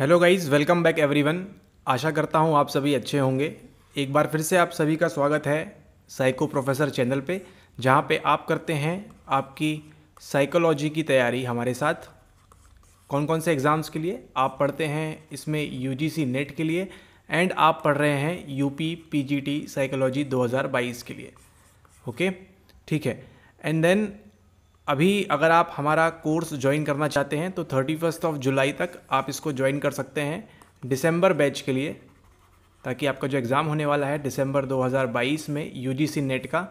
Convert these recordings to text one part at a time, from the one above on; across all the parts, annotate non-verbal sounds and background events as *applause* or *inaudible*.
hello guys welcome back everyone आशा करता हूँ आप सभी अच्छे होंगे एक बार फिर से आप सभी का स्वागत है साइको प्रोफेसर चैनल पे जहाँ पे आप करते हैं आपकी साइकोलॉजी की तैयारी हमारे साथ कौन कौन से एग्ज़ाम्स के लिए आप पढ़ते हैं इसमें यूजीसी नेट के लिए एंड आप पढ़ रहे हैं यूपी पीजीटी साइकोलॉजी 2022 के लिए ओके ठीक है एंड देन अभी अगर आप हमारा कोर्स ज्वाइन करना चाहते हैं तो थर्टी फर्स्ट ऑफ जुलाई तक आप इसको ज्वाइन कर सकते हैं दिसंबर बैच के लिए ताकि आपका जो एग्ज़ाम होने वाला है दिसंबर 2022 में यू नेट का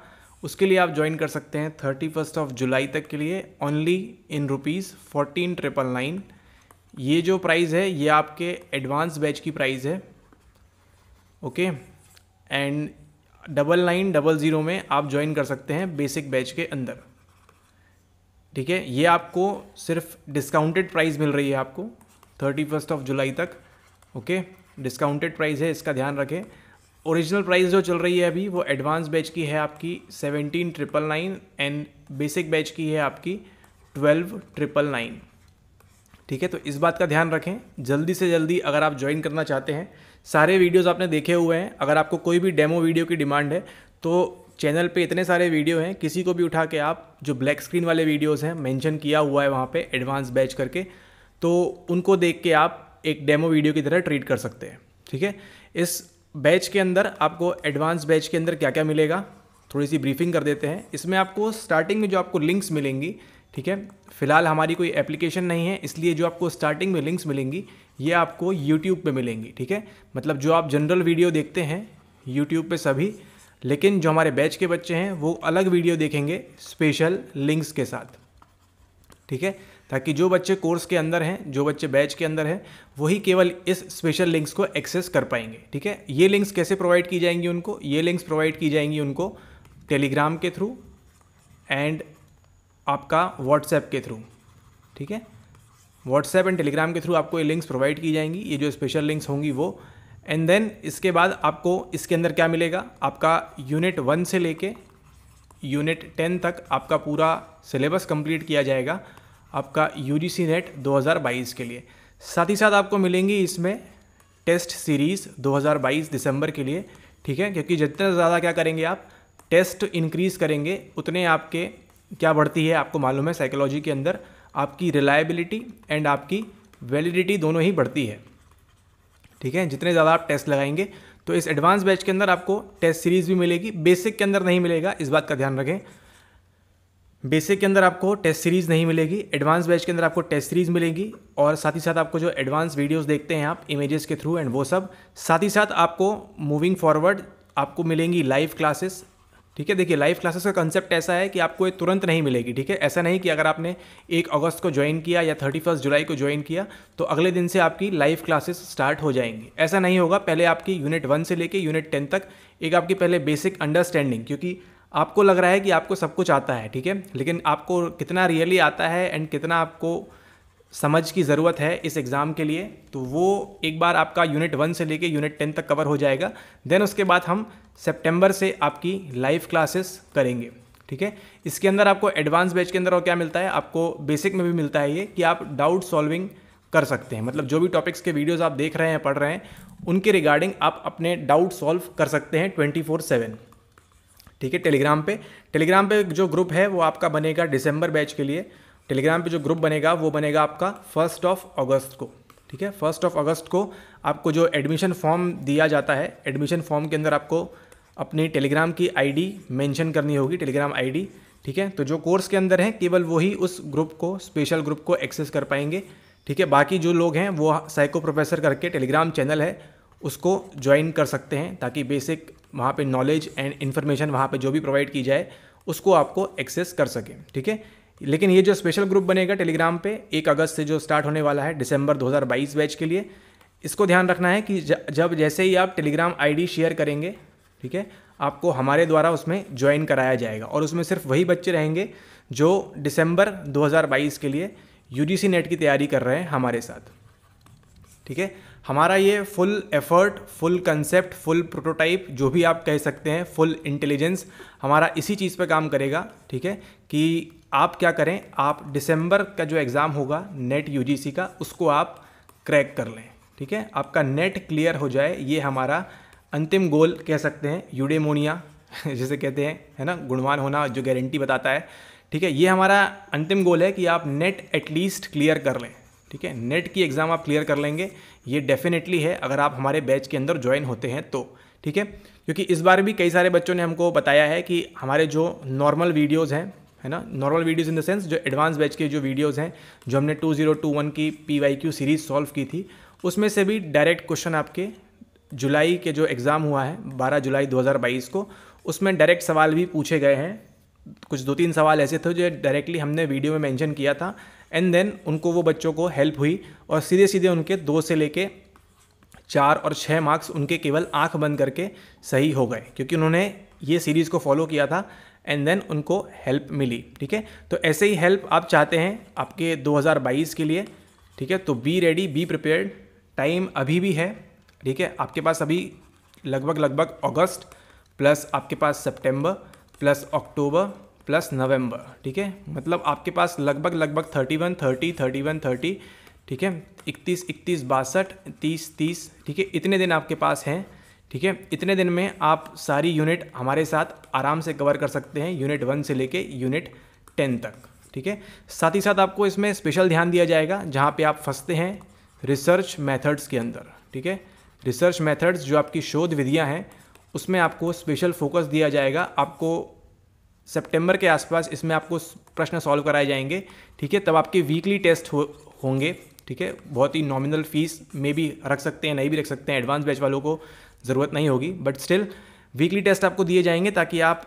उसके लिए आप ज्वाइन कर सकते हैं थर्टी फर्स्ट ऑफ जुलाई तक के लिए only in rupees fourteen triple nine ये जो प्राइस है ये आपके एडवांस बैच की प्राइस है okay and double nine double zero में आप ज्वाइन कर सकते हैं बेसिक बैच के अंदर ठीक है ये आपको सिर्फ डिस्काउंटेड प्राइस मिल रही है आपको थर्टी फर्स्ट ऑफ जुलाई तक ओके डिस्काउंटेड प्राइस है इसका ध्यान रखें ओरिजिनल प्राइस जो चल रही है अभी वो एडवांस बैच की है आपकी seventeen triple nine and basic batch की है आपकी ट्वेल्व ट्रिपल नाइन ठीक है तो इस बात का ध्यान रखें जल्दी से जल्दी अगर आप ज्वाइन करना चाहते हैं सारे वीडियोज़ आपने देखे हुए हैं अगर आपको कोई भी डेमो वीडियो की डिमांड है तो चैनल पे इतने सारे वीडियो हैं किसी को भी उठा के आप जो ब्लैक स्क्रीन वाले वीडियोस हैं मेंशन किया हुआ है वहाँ पे एडवांस बैच करके तो उनको देख के आप एक डेमो वीडियो की तरह ट्रीट कर सकते हैं ठीक है इस बैच के अंदर आपको एडवांस बैच के अंदर क्या क्या मिलेगा थोड़ी सी ब्रीफिंग कर देते हैं इसमें आपको स्टार्टिंग में जो आपको लिंक्स मिलेंगी ठीक है फिलहाल हमारी कोई एप्लीकेशन नहीं है इसलिए जो आपको स्टार्टिंग में लिंक्स मिलेंगी ये आपको यूट्यूब पे मिलेंगी ठीक है मतलब जो आप जनरल वीडियो देखते हैं यूट्यूब पे सभी लेकिन जो हमारे बैच के बच्चे हैं वो अलग वीडियो देखेंगे स्पेशल लिंक्स के साथ ठीक है ताकि जो बच्चे कोर्स के अंदर हैं जो बच्चे बैच के अंदर हैं वही केवल इस स्पेशल लिंक्स को एक्सेस कर पाएंगे ठीक है ये लिंक्स कैसे प्रोवाइड की जाएंगी उनको ये लिंक्स प्रोवाइड की जाएंगी उनको टेलीग्राम के थ्रू एंड आपका व्हाट्सएप के थ्रू ठीक है व्हाट्सएप एंड टेलीग्राम के थ्रू आपको ये लिंक्स प्रोवाइड की जाएंगी ये जो स्पेशल लिंक्स होंगी वो एंड देन इसके बाद आपको इसके अंदर क्या मिलेगा आपका यूनिट वन से लेके यूनिट टेन तक आपका पूरा सिलेबस कंप्लीट किया जाएगा आपका यू जी सी नेट दो हज़ार बाईस के लिए साथ ही साथ आपको मिलेंगी इसमें टेस्ट सीरीज़ 2022 दिसंबर के लिए ठीक है क्योंकि जितना ज़्यादा क्या करेंगे आप टेस्ट इंक्रीज़ करेंगे उतने आपके क्या बढ़ती है आपको मालूम है साइकोलॉजी के अंदर आपकी रिलायबिलिटी एंड आपकी वैलिडिटी दोनों ही बढ़ती है ठीक है जितने ज़्यादा आप टेस्ट लगाएंगे तो इस एडवांस बैच के अंदर आपको टेस्ट सीरीज़ भी मिलेगी बेसिक के अंदर नहीं मिलेगा इस बात का ध्यान रखें बेसिक के अंदर आपको टेस्ट सीरीज़ नहीं मिलेगी एडवांस बैच के अंदर आपको टेस्ट सीरीज़ मिलेगी और साथ ही साथ आपको जो एडवांस वीडियोस देखते हैं आप इमेजेस के थ्रू एंड वो सब साथ ही साथ आपको मूविंग फॉरवर्ड आपको मिलेंगी लाइव क्लासेस ठीक है देखिए लाइव क्लासेस का कंसेप्ट ऐसा है कि आपको ये तुरंत नहीं मिलेगी ठीक है ऐसा नहीं कि अगर आपने एक अगस्त को ज्वाइन किया या थर्टी फर्स्ट जुलाई को ज्वाइन किया तो अगले दिन से आपकी लाइव क्लासेस स्टार्ट हो जाएंगी ऐसा नहीं होगा पहले आपकी यूनिट वन से लेकर यूनिट टेन तक एक आपकी पहले बेसिक अंडरस्टैंडिंग क्योंकि आपको लग रहा है कि आपको सब कुछ आता है ठीक है लेकिन आपको कितना रियली आता है एंड कितना आपको समझ की ज़रूरत है इस एग्ज़ाम के लिए तो वो एक बार आपका यूनिट वन से लेके यूनिट टेन तक कवर हो जाएगा देन उसके बाद हम सितंबर से आपकी लाइव क्लासेस करेंगे ठीक है इसके अंदर आपको एडवांस बैच के अंदर और क्या मिलता है आपको बेसिक में भी मिलता है ये कि आप डाउट सॉल्विंग कर सकते हैं मतलब जो भी टॉपिक्स के वीडियोज़ आप देख रहे हैं पढ़ रहे हैं उनके रिगार्डिंग आप अपने डाउट सॉल्व कर सकते हैं ट्वेंटी फोर सेवन ठीक है टेलीग्राम पे टेलीग्राम पे जो ग्रुप है वो आपका बनेगा दिसंबर बैच के लिए टेलीग्राम पे जो ग्रुप बनेगा वो बनेगा आपका फर्स्ट ऑफ अगस्त को ठीक है फर्स्ट ऑफ अगस्त को आपको जो एडमिशन फॉर्म दिया जाता है एडमिशन फॉर्म के अंदर आपको अपनी टेलीग्राम की आईडी मेंशन करनी होगी टेलीग्राम आईडी ठीक है तो जो कोर्स के अंदर हैं केवल वही उस ग्रुप को स्पेशल ग्रुप को एक्सेस कर पाएंगे ठीक है बाकी जो लोग हैं वो साइको प्रोफेसर करके टेलीग्राम चैनल है उसको ज्वाइन कर सकते हैं ताकि बेसिक वहाँ पे नॉलेज एंड इन्फॉर्मेशन वहाँ पे जो भी प्रोवाइड की जाए उसको आपको एक्सेस कर सकें ठीक है लेकिन ये जो स्पेशल ग्रुप बनेगा टेलीग्राम पे एक अगस्त से जो स्टार्ट होने वाला है दिसंबर 2022 बैच के लिए इसको ध्यान रखना है कि जब जैसे ही आप टेलीग्राम आईडी शेयर करेंगे ठीक है आपको हमारे द्वारा उसमें ज्वाइन कराया जाएगा और उसमें सिर्फ वही बच्चे रहेंगे जो दिसंबर 2022 के लिए यू नेट की तैयारी कर रहे हैं हमारे साथ ठीक है हमारा ये full effort full concept full prototype जो भी आप कह सकते हैं फुल इंटेलिजेंस हमारा इसी चीज़ पे काम करेगा ठीक है कि आप क्या करें आप दिसंबर का जो एग्ज़ाम होगा नेट यूजीसी का उसको आप क्रैक कर लें ठीक है आपका नेट क्लियर हो जाए ये हमारा अंतिम गोल कह सकते हैं यूडेमोनिया *laughs* जिसे कहते हैं है ना गुणवान होना जो गारंटी बताता है ठीक है ये हमारा अंतिम गोल है कि आप नेट एटलीस्ट क्लियर कर लें ठीक है नेट की एग्ज़ाम आप क्लियर कर लेंगे ये डेफिनेटली है अगर आप हमारे बैच के अंदर ज्वाइन होते हैं तो ठीक है क्योंकि इस बार भी कई सारे बच्चों ने हमको बताया है कि हमारे जो नॉर्मल वीडियोज़ हैं है ना normal videos in the sense जो एडवांस बैच के जो वीडियोज़ हैं जो हमने 2021 की क्यू सीरीज सॉल्व की थी उसमें से भी डायरेक्ट क्वेश्चन आपके जुलाई के जो एग्ज़ाम हुआ है 12 जुलाई 2022 को उसमें डायरेक्ट सवाल भी पूछे गए हैं कुछ दो तीन सवाल ऐसे थे जो डायरेक्टली हमने वीडियो में मेंशन किया था एंड देन उनको वो बच्चों को हेल्प हुई और सीधे सीधे उनके दो से लेके चार और छः मार्क्स उनके केवल आँख बंद करके सही हो गए क्योंकि उन्होंने ये सीरीज़ को फॉलो किया था एंड देन उनको हेल्प मिली ठीक है तो ऐसे ही हेल्प आप चाहते हैं आपके 2022 के लिए ठीक है तो be ready be prepared time अभी भी है ठीक है आपके पास अभी लगभग लगभग अगस्त प्लस आपके पास सितंबर प्लस अक्टूबर प्लस नवंबर ठीक है मतलब आपके पास लगभग लगभग thirty one thirty thirty one thirty ठीक है इकतीस इकतीस बासठ तीस तीस ठीक है इतने दिन आपके पास हैं ठीक है इतने दिन में आप सारी यूनिट हमारे साथ आराम से कवर कर सकते हैं यूनिट वन से लेके यूनिट टेन तक ठीक है साथ ही साथ आपको इसमें स्पेशल ध्यान दिया जाएगा जहाँ पे आप फंसते हैं रिसर्च मेथड्स के अंदर ठीक है रिसर्च मेथड्स जो आपकी शोध विधियाँ हैं उसमें आपको स्पेशल फोकस दिया जाएगा आपको सेप्टेम्बर के आसपास इसमें आपको प्रश्न सॉल्व कराए जाएंगे ठीक है तब आपके वीकली टेस्ट हो होंगे ठीक है बहुत ही नॉमिनल फीस में भी रख सकते हैं नहीं भी रख सकते हैं एडवांस बैच वालों को ज़रूरत नहीं होगी बट स्टिल वीकली टेस्ट आपको दिए जाएंगे ताकि आप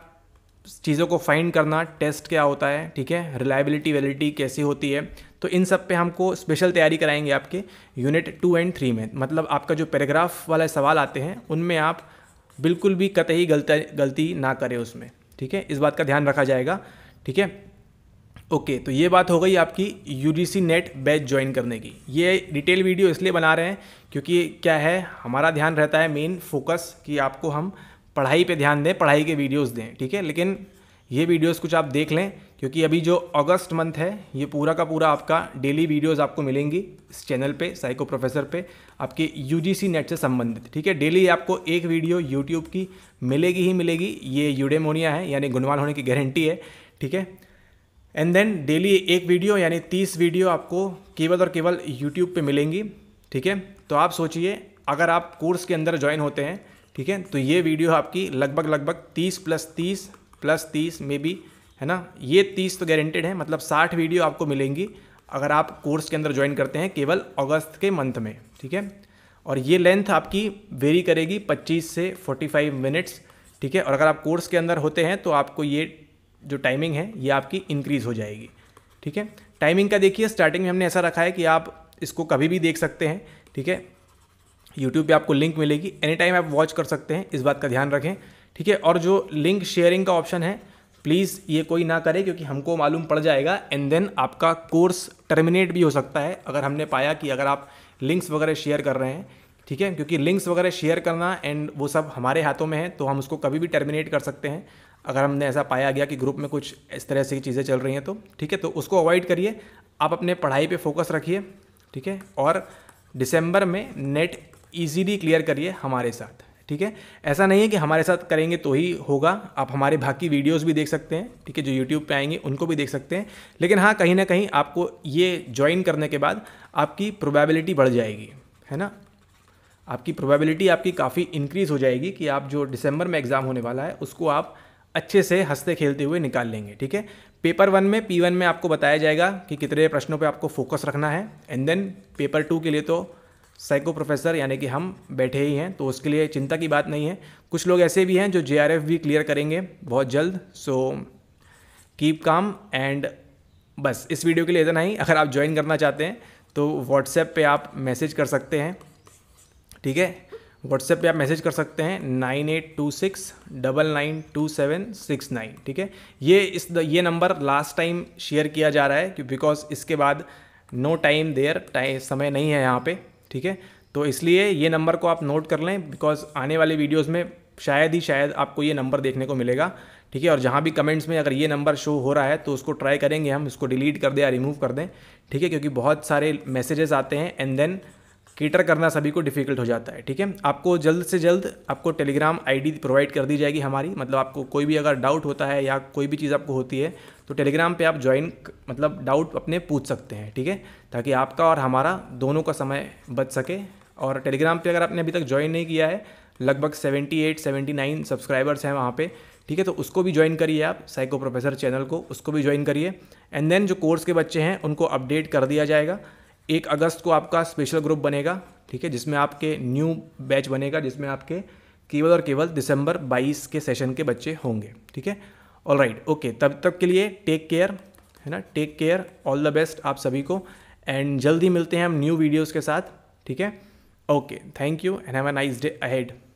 चीज़ों को फाइंड करना टेस्ट क्या होता है ठीक है रिलायबिलिटी वैलिडिटी कैसी होती है तो इन सब पे हमको स्पेशल तैयारी कराएंगे आपके यूनिट टू एंड थ्री में मतलब आपका जो पैराग्राफ वाले सवाल आते हैं उनमें आप बिल्कुल भी कतई गलती गलती ना करें उसमें ठीक है इस बात का ध्यान रखा जाएगा ठीक है ओके okay, तो ये बात हो गई आपकी U C NET batch join करने की ये डिटेल वीडियो इसलिए बना रहे हैं क्योंकि क्या है हमारा ध्यान रहता है मेन फोकस कि आपको हम पढ़ाई पे ध्यान दें पढ़ाई के वीडियोस दें ठीक है लेकिन ये वीडियोस कुछ आप देख लें क्योंकि अभी जो अगस्त मंथ है ये पूरा का पूरा आपका डेली वीडियोस आपको मिलेंगी इस चैनल पे साइको प्रोफेसर पे आपके यूजीसी नेट से संबंधित ठीक है डेली आपको एक वीडियो यूट्यूब की मिलेगी ही मिलेगी ये यूडेमोनिया है यानी गुणवान होने की गारंटी है ठीक है एंड देन डेली एक वीडियो यानी तीस वीडियो आपको केवल और केवल यूट्यूब पे मिलेंगी ठीक है तो आप सोचिए अगर आप कोर्स के अंदर ज्वाइन होते हैं ठीक है तो ये वीडियो आपकी लगभग लगभग तीस प्लस तीस प्लस तीस में भी है ना ये तीस तो गारंटेड है मतलब साठ वीडियो आपको मिलेंगी अगर आप कोर्स के अंदर ज्वाइन करते हैं केवल अगस्त के मंथ में ठीक है और ये लेंथ आपकी वेरी करेगी 25 से 45 मिनट्स ठीक है और अगर आप कोर्स के अंदर होते हैं तो आपको ये जो टाइमिंग है ये आपकी इंक्रीज़ हो जाएगी ठीक है टाइमिंग का देखिए स्टार्टिंग में हमने ऐसा रखा है कि आप इसको कभी भी देख सकते हैं ठीक है यूट्यूब पे आपको लिंक मिलेगी एनी टाइम आप वॉच कर सकते हैं इस बात का ध्यान रखें ठीक है और जो लिंक शेयरिंग का ऑप्शन है प्लीज़ ये कोई ना करे क्योंकि हमको मालूम पड़ जाएगा एंड देन आपका कोर्स टर्मिनेट भी हो सकता है अगर हमने पाया कि अगर आप लिंक्स वगैरह शेयर कर रहे हैं ठीक है क्योंकि लिंक्स वगैरह शेयर करना एंड वो सब हमारे हाथों में है तो हम उसको कभी भी टर्मिनेट कर सकते हैं अगर हमने ऐसा पाया गया कि ग्रुप में कुछ इस तरह से चीज़ें चल रही हैं तो ठीक है तो उसको अवॉइड करिए आप अपने पढ़ाई पे फोकस रखिए ठीक है और दिसंबर में नेट इजीली क्लियर करिए हमारे साथ ठीक है ऐसा नहीं है कि हमारे साथ करेंगे तो ही होगा आप हमारे भाग की वीडियोज़ भी देख सकते हैं ठीक है जो यूट्यूब पे आएंगे उनको भी देख सकते हैं लेकिन हाँ कहीं ना कहीं आपको ये ज्वाइन करने के बाद आपकी प्रोबेबिलिटी बढ़ जाएगी है ना आपकी प्रोबेबिलिटी आपकी काफ़ी इंक्रीज़ हो जाएगी कि आप जो दिसंबर में एग्ज़ाम होने वाला है उसको आप अच्छे से हंसते खेलते हुए निकाल लेंगे ठीक है पेपर वन में पी वन में आपको बताया जाएगा कि कितने प्रश्नों पे आपको फोकस रखना है एंड देन पेपर टू के लिए तो साइको प्रोफेसर यानी कि हम बैठे ही हैं तो उसके लिए चिंता की बात नहीं है कुछ लोग ऐसे भी हैं जो जे भी क्लियर करेंगे बहुत जल्द सो कीप काम एंड बस इस वीडियो के लिए इतना ही अगर आप ज्वाइन करना चाहते हैं तो व्हाट्सएप पे आप मैसेज कर सकते हैं ठीक है व्हाट्सएप पे आप मैसेज कर सकते हैं nine eight two six double nine two seven six nine ठीक है ये इस ये नंबर लास्ट टाइम शेयर किया जा रहा है बिकॉज इसके बाद नो टाइम देयर टाइम समय नहीं है यहाँ पे ठीक है तो इसलिए ये नंबर को आप नोट कर लें बिकॉज आने वाले वीडियोज़ में शायद ही शायद आपको ये नंबर देखने को मिलेगा ठीक है और जहाँ भी कमेंट्स में अगर ये नंबर शो हो रहा है तो उसको ट्राई करेंगे हम इसको डिलीट कर दें या रिमूव कर दें ठीक है क्योंकि बहुत सारे मैसेजेस आते हैं एंड देन कीटर करना सभी को डिफ़िकल्ट हो जाता है ठीक है आपको जल्द से जल्द आपको टेलीग्राम आईडी प्रोवाइड कर दी जाएगी हमारी मतलब आपको कोई भी अगर डाउट होता है या कोई भी चीज़ आपको होती है तो टेलीग्राम पे आप ज्वाइन मतलब डाउट अपने पूछ सकते हैं ठीक है ताकि आपका और हमारा दोनों का समय बच सके और टेलीग्राम पर अगर आपने अभी तक ज्वाइन नहीं किया है लगभग सेवेंटी 79 सब्सक्राइबर्स हैं वहाँ पर ठीक है तो उसको भी ज्वाइन करिए आप साइको प्रोफेसर चैनल को उसको भी ज्वाइन करिए एंड देन जो कोर्स के बच्चे हैं उनको अपडेट कर दिया जाएगा एक अगस्त को आपका स्पेशल ग्रुप बनेगा ठीक है जिसमें आपके न्यू बैच बनेगा जिसमें आपके केवल और केवल दिसंबर 22 के सेशन के बच्चे होंगे ठीक है ऑल राइट ओके तब तक के लिए टेक केयर है ना take care all the best आप सभी को एंड जल्दी मिलते हैं हम न्यू वीडियोज़ के साथ ठीक है okay thank you and have a nice day ahead